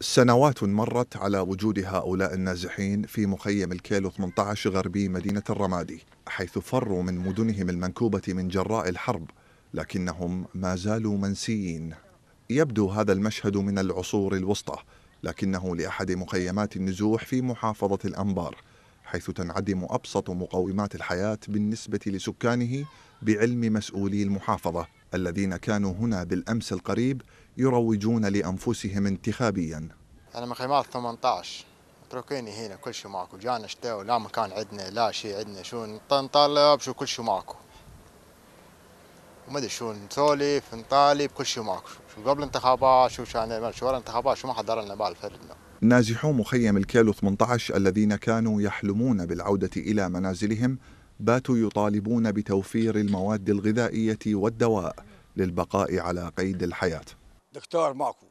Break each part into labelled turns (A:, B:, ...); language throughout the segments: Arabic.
A: سنوات مرت على وجود هؤلاء النازحين في مخيم الكيلو 18 غربي مدينة الرمادي حيث فروا من مدنهم المنكوبة من جراء الحرب لكنهم ما زالوا منسيين يبدو هذا المشهد من العصور الوسطى لكنه لأحد مخيمات النزوح في محافظة الأنبار حيث تنعدم أبسط مقومات الحياة بالنسبة لسكانه بعلم مسؤولي المحافظة الذين كانوا هنا بالأمس القريب يروجون لأنفسهم انتخابيا
B: أنا من خيمات 18 تركيني هنا كل شيء ماكو جانا شتاء ولا مكان عندنا لا شيء عندنا شو نطلب شو كل شيء ماكو ومدري شو نسولف نطالب كل شيء ماكو شو قبل انتخابات شو كان شو ورا انتخابات شو ما حد دار لنا بال
A: نازحو مخيم الكيلو 18 الذين كانوا يحلمون بالعودة إلى منازلهم باتوا يطالبون بتوفير المواد الغذائية والدواء للبقاء على قيد الحياة
C: دكتور ماكو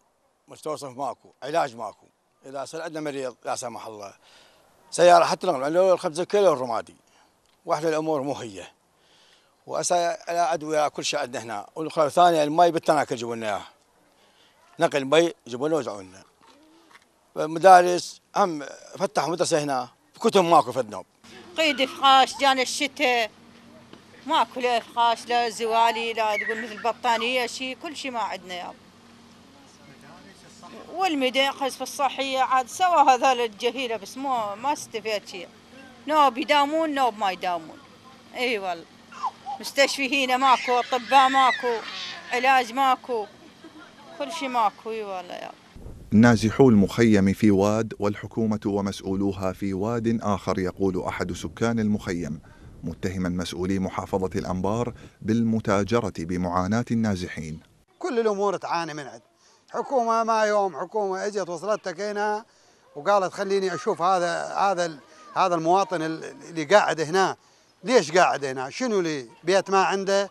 C: مستوصف ماكو علاج ماكو إذا صار عندنا مريض لا سمح الله سيارة حتى نغلب لو الخبز الكيلو الرمادي واحنا الأمور مو هي وأسا أدوية كل شيء عندنا هنا والأخرى الثانية المي بالتناكل جبنا إياه نقل مي جبناه وزعوا لنا مدارس هم فتحوا مدرسه هنا كتب ماكو في الدوب
D: قيد فخاش جانا الشتاء ماكو لا فخاش لا زوالي لا تقول مثل بطانيه شيء كل شيء ما عندنا يابا والمدارس في الصحية عاد سوا هذول الجهيلة بس مو ما استفيد شيء نوب يداومون نوب ما يداومون اي أيوة والله مستشفي هنا ماكو اطباء ماكو علاج ماكو كل شيء ماكو اي أيوة والله يابا
A: نازحو المخيم في واد والحكومة ومسؤولوها في واد آخر يقول أحد سكان المخيم متهما مسؤولي محافظة الأنبار بالمتاجرة بمعاناة النازحين
E: كل الأمور تعاني منها حكومة ما يوم حكومة اجت وصلتك هنا وقالت خليني أشوف هذا هذا هذا المواطن اللي قاعد هنا ليش قاعد هنا شنو لي بيت ما عنده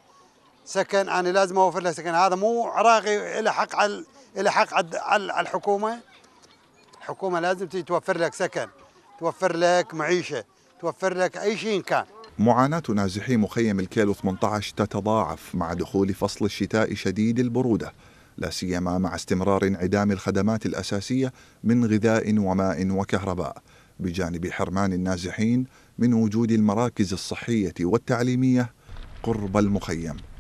E: سكن أنا لازم أوفر له سكن هذا مو عراقي له حق على إلى حق على الحكومة الحكومة لازم توفر لك سكن توفر لك معيشة توفر لك أي شيء كان
A: معاناة نازحي مخيم الكيلو 18 تتضاعف مع دخول فصل الشتاء شديد البرودة لا سيما مع استمرار انعدام الخدمات الأساسية من غذاء وماء وكهرباء بجانب حرمان النازحين من وجود المراكز الصحية والتعليمية قرب المخيم